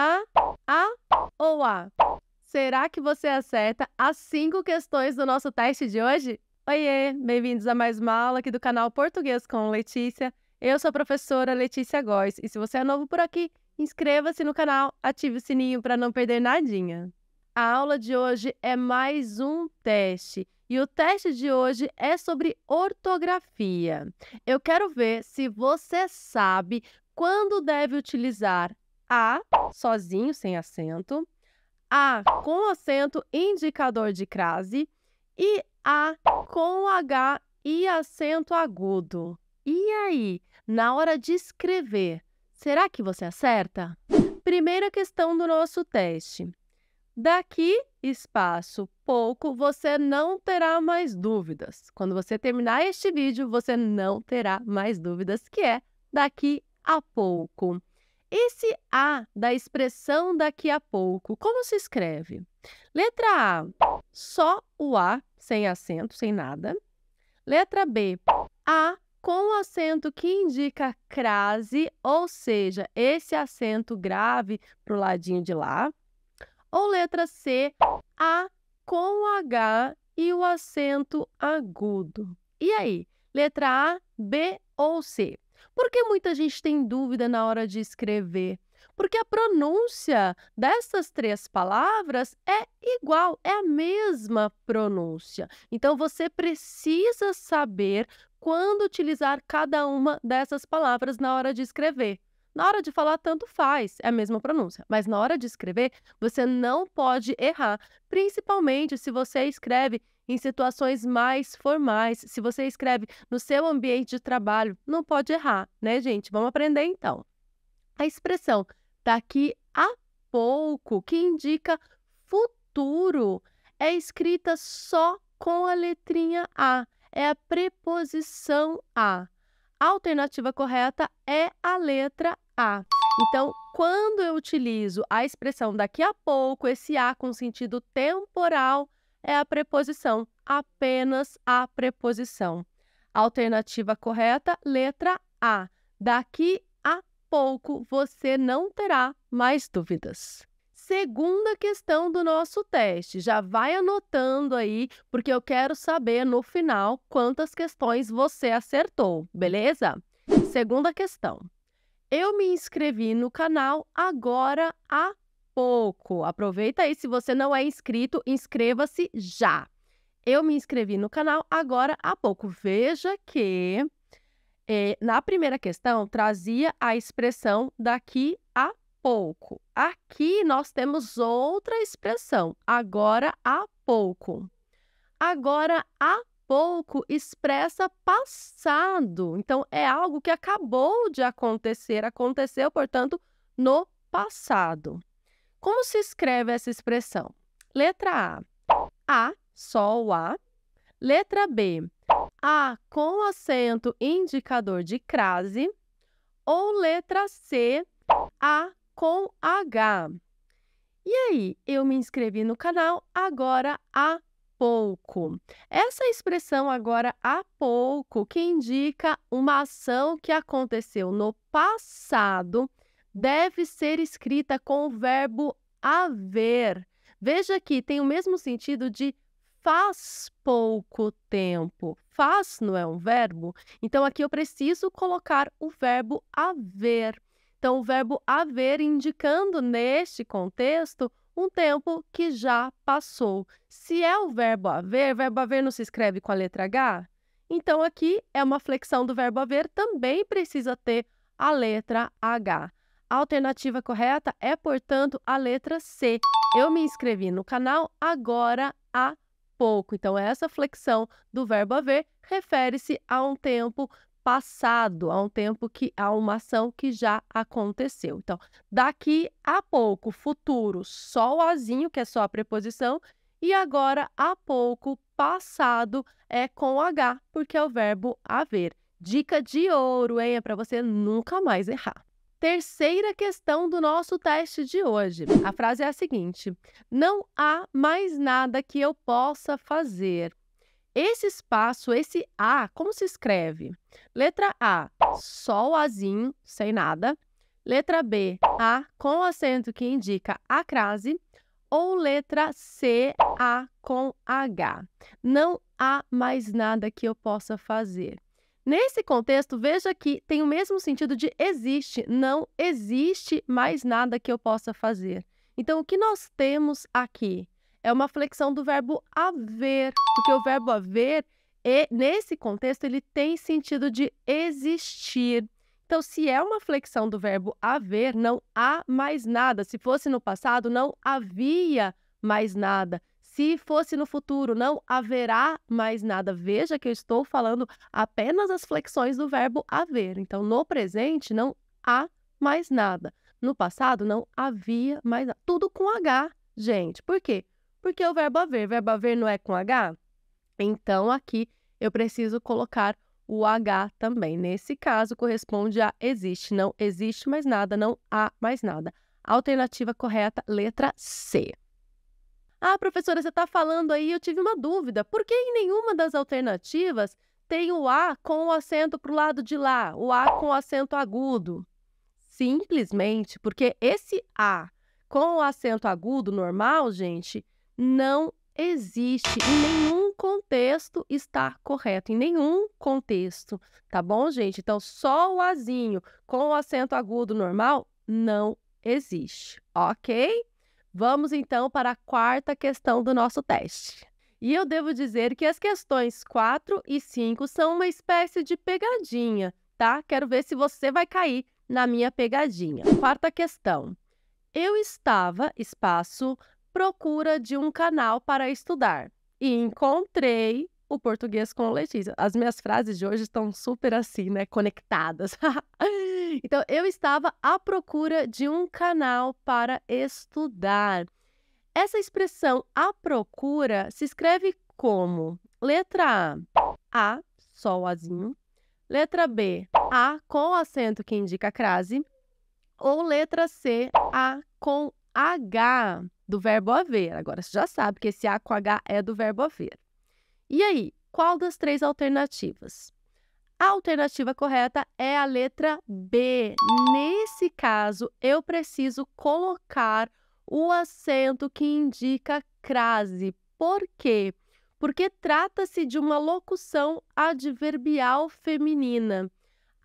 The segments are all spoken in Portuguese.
A, A ou A? Será que você acerta as cinco questões do nosso teste de hoje? Oiê, bem-vindos a mais uma aula aqui do canal Português com Letícia. Eu sou a professora Letícia Góes e se você é novo por aqui, inscreva-se no canal, ative o sininho para não perder nadinha. A aula de hoje é mais um teste e o teste de hoje é sobre ortografia. Eu quero ver se você sabe quando deve utilizar a, sozinho, sem acento. A, com acento, indicador de crase. E A, com H e acento agudo. E aí, na hora de escrever, será que você acerta? Primeira questão do nosso teste. Daqui, espaço, pouco, você não terá mais dúvidas. Quando você terminar este vídeo, você não terá mais dúvidas, que é daqui a pouco. Esse A da expressão daqui a pouco, como se escreve? Letra A, só o A, sem acento, sem nada. Letra B, A com o acento que indica crase, ou seja, esse acento grave para o ladinho de lá. Ou letra C, A com o H e o acento agudo. E aí, letra A, B ou C? Por que muita gente tem dúvida na hora de escrever? Porque a pronúncia dessas três palavras é igual, é a mesma pronúncia. Então você precisa saber quando utilizar cada uma dessas palavras na hora de escrever. Na hora de falar, tanto faz, é a mesma pronúncia. Mas na hora de escrever, você não pode errar, principalmente se você escreve em situações mais formais. Se você escreve no seu ambiente de trabalho, não pode errar, né, gente? Vamos aprender então. A expressão daqui a pouco, que indica futuro, é escrita só com a letrinha A, é a preposição A. A alternativa correta é a letra A. Então, quando eu utilizo a expressão daqui a pouco, esse A com sentido temporal, é a preposição, apenas a preposição. Alternativa correta, letra A. Daqui a pouco você não terá mais dúvidas. Segunda questão do nosso teste. Já vai anotando aí, porque eu quero saber no final quantas questões você acertou, beleza? Segunda questão. Eu me inscrevi no canal agora há pouco. Aproveita aí, se você não é inscrito, inscreva-se já. Eu me inscrevi no canal agora há pouco. Veja que eh, na primeira questão trazia a expressão daqui a pouco. Aqui nós temos outra expressão, agora há pouco. Agora há pouco expressa passado. Então, é algo que acabou de acontecer, aconteceu, portanto, no passado. Como se escreve essa expressão? Letra A, A, só o A. Letra B, A com acento indicador de crase. Ou letra C, A com H. E aí, eu me inscrevi no canal agora há pouco. Essa expressão agora há pouco que indica uma ação que aconteceu no passado deve ser escrita com o verbo haver. Veja que tem o mesmo sentido de faz pouco tempo. Faz não é um verbo? Então aqui eu preciso colocar o verbo haver. Então o verbo haver indicando neste contexto um tempo que já passou. Se é o verbo haver, verbo haver não se escreve com a letra H? Então aqui é uma flexão do verbo haver, também precisa ter a letra H. A alternativa correta é, portanto, a letra C. Eu me inscrevi no canal agora há pouco. Então, essa flexão do verbo haver refere-se a um tempo passado, a um tempo que há uma ação que já aconteceu. Então, daqui a pouco, futuro, só o azinho, que é só a preposição, e agora há pouco, passado é com H, porque é o verbo haver. Dica de ouro, hein? É para você nunca mais errar terceira questão do nosso teste de hoje. A frase é a seguinte: Não há mais nada que eu possa fazer. Esse espaço, esse A, como se escreve? Letra A, só o Azinho, sem nada. Letra B, A com acento que indica a crase. Ou letra C, A com H. Não há mais nada que eu possa fazer. Nesse contexto, veja que tem o mesmo sentido de existe, não existe mais nada que eu possa fazer. Então, o que nós temos aqui é uma flexão do verbo haver, porque o verbo haver, e, nesse contexto, ele tem sentido de existir. Então, se é uma flexão do verbo haver, não há mais nada. Se fosse no passado, não havia mais nada se fosse no futuro, não haverá mais nada. Veja que eu estou falando apenas as flexões do verbo haver. Então, no presente, não há mais nada. No passado, não havia mais nada. Tudo com H, gente. Por quê? Porque o verbo haver, o verbo haver não é com H? Então, aqui eu preciso colocar o H também. Nesse caso, corresponde a existe. Não existe mais nada, não há mais nada. Alternativa correta, letra C. Ah, professora, você está falando aí, eu tive uma dúvida. Por que em nenhuma das alternativas tem o A com o acento para o lado de lá, o A com o acento agudo? Simplesmente porque esse A com o acento agudo normal, gente, não existe. Em nenhum contexto está correto, em nenhum contexto, tá bom, gente? Então, só o Azinho com o acento agudo normal não existe, ok? Vamos então para a quarta questão do nosso teste. E eu devo dizer que as questões 4 e 5 são uma espécie de pegadinha, tá? Quero ver se você vai cair na minha pegadinha. Quarta questão. Eu estava, espaço, procura de um canal para estudar e encontrei o português com Letícia. As minhas frases de hoje estão super assim, né? Conectadas. então, eu estava à procura de um canal para estudar. Essa expressão à procura se escreve como? Letra A, A sol azinho. Letra B, A com o acento que indica a crase. Ou letra C, A com H do verbo haver. Agora você já sabe que esse A com H é do verbo haver. E aí, qual das três alternativas? A alternativa correta é a letra B. Nesse caso, eu preciso colocar o acento que indica crase. Por quê? Porque trata-se de uma locução adverbial feminina.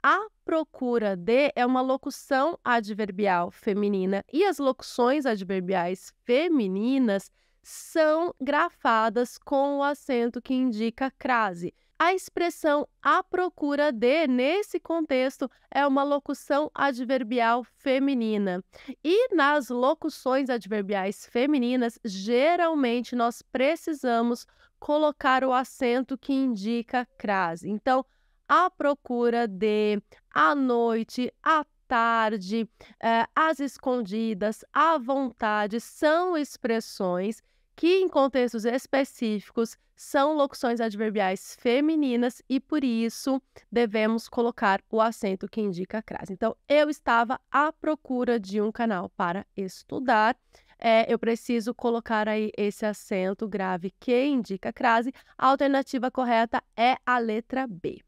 A procura de é uma locução adverbial feminina e as locuções adverbiais femininas são grafadas com o acento que indica crase. A expressão à procura de, nesse contexto, é uma locução adverbial feminina. E nas locuções adverbiais femininas, geralmente nós precisamos colocar o acento que indica crase. Então, à procura de, à noite, à tarde, eh, às escondidas, à vontade, são expressões que em contextos específicos são locuções adverbiais femininas e por isso devemos colocar o acento que indica a crase. Então, eu estava à procura de um canal para estudar. É, eu preciso colocar aí esse acento grave que indica a crase. A alternativa correta é a letra B.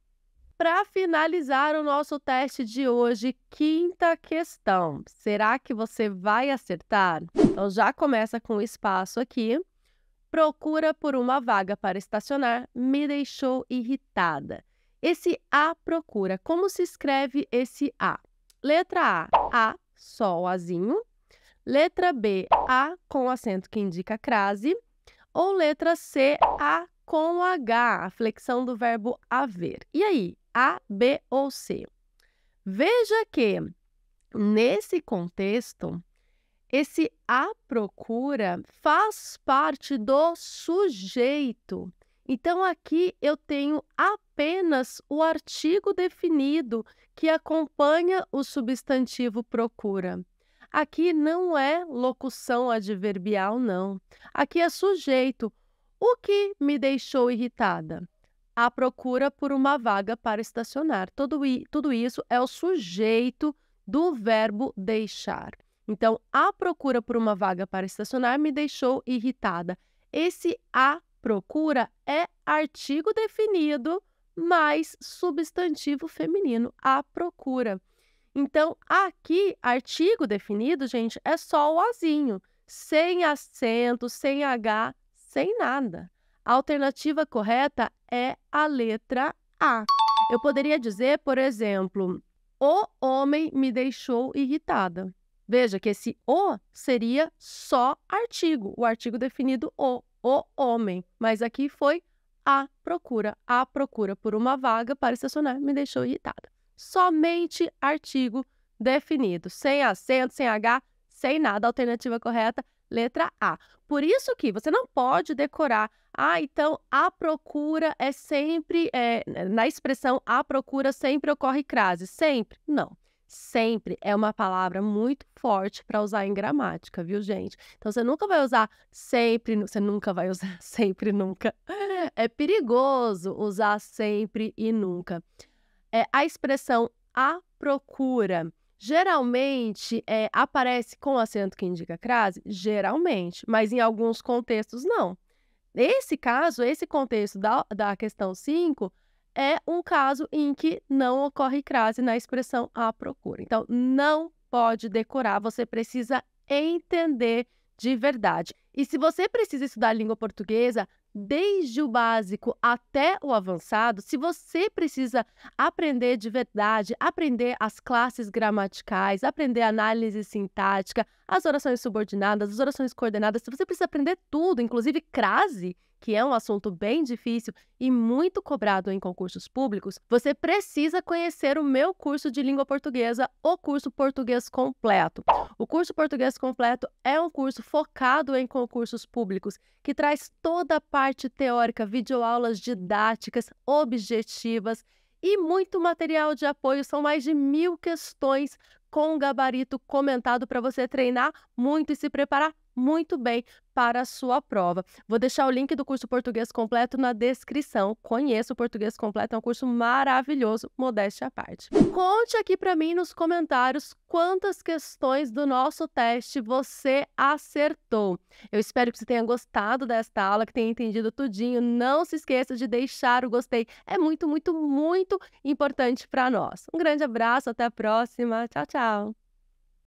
Para finalizar o nosso teste de hoje, quinta questão. Será que você vai acertar? Então já começa com o espaço aqui. Procura por uma vaga para estacionar me deixou irritada. Esse A procura. Como se escreve esse A? Letra A, A, só o Azinho. Letra B, A com acento que indica crase. Ou letra C, A com H, a flexão do verbo haver. E aí, A, B ou C? Veja que, nesse contexto, esse a procura faz parte do sujeito. Então, aqui eu tenho apenas o artigo definido que acompanha o substantivo procura. Aqui não é locução adverbial, não. Aqui é sujeito. O que me deixou irritada? A procura por uma vaga para estacionar. Tudo, tudo isso é o sujeito do verbo deixar. Então, a procura por uma vaga para estacionar me deixou irritada. Esse a procura é artigo definido mais substantivo feminino, a procura. Então, aqui, artigo definido, gente, é só o azinho, sem acento, sem H, sem nada. A alternativa correta é a letra A. Eu poderia dizer, por exemplo, o homem me deixou irritada. Veja que esse o seria só artigo, o artigo definido o, o homem. Mas aqui foi a procura, a procura por uma vaga para estacionar me deixou irritada. Somente artigo definido, sem acento, sem H, sem nada. Alternativa correta, letra A. Por isso que você não pode decorar. Ah, então a procura é sempre, é, na expressão a procura sempre ocorre crase, sempre. Não sempre é uma palavra muito forte para usar em gramática, viu, gente? Então você nunca vai usar sempre, você nunca vai usar sempre nunca. É perigoso usar sempre e nunca. É, a expressão à procura geralmente é, aparece com acento que indica crase, geralmente, mas em alguns contextos não. Nesse caso, esse contexto da, da questão 5, é um caso em que não ocorre crase na expressão à procura. Então, não pode decorar, você precisa entender de verdade. E se você precisa estudar língua portuguesa, desde o básico até o avançado, se você precisa aprender de verdade, aprender as classes gramaticais, aprender análise sintática, as orações subordinadas, as orações coordenadas, se você precisa aprender tudo, inclusive crase, que é um assunto bem difícil e muito cobrado em concursos públicos, você precisa conhecer o meu curso de língua portuguesa, o curso Português Completo. O curso Português Completo é um curso focado em concursos públicos que traz toda a parte parte teórica, videoaulas didáticas, objetivas e muito material de apoio. São mais de mil questões com gabarito comentado para você treinar muito e se preparar muito bem para a sua prova. Vou deixar o link do curso Português Completo na descrição. Conheça o Português Completo, é um curso maravilhoso, modéstia à parte. Conte aqui para mim nos comentários quantas questões do nosso teste você acertou. Eu espero que você tenha gostado desta aula, que tenha entendido tudinho. Não se esqueça de deixar o gostei. É muito, muito, muito importante para nós. Um grande abraço, até a próxima. Tchau, tchau.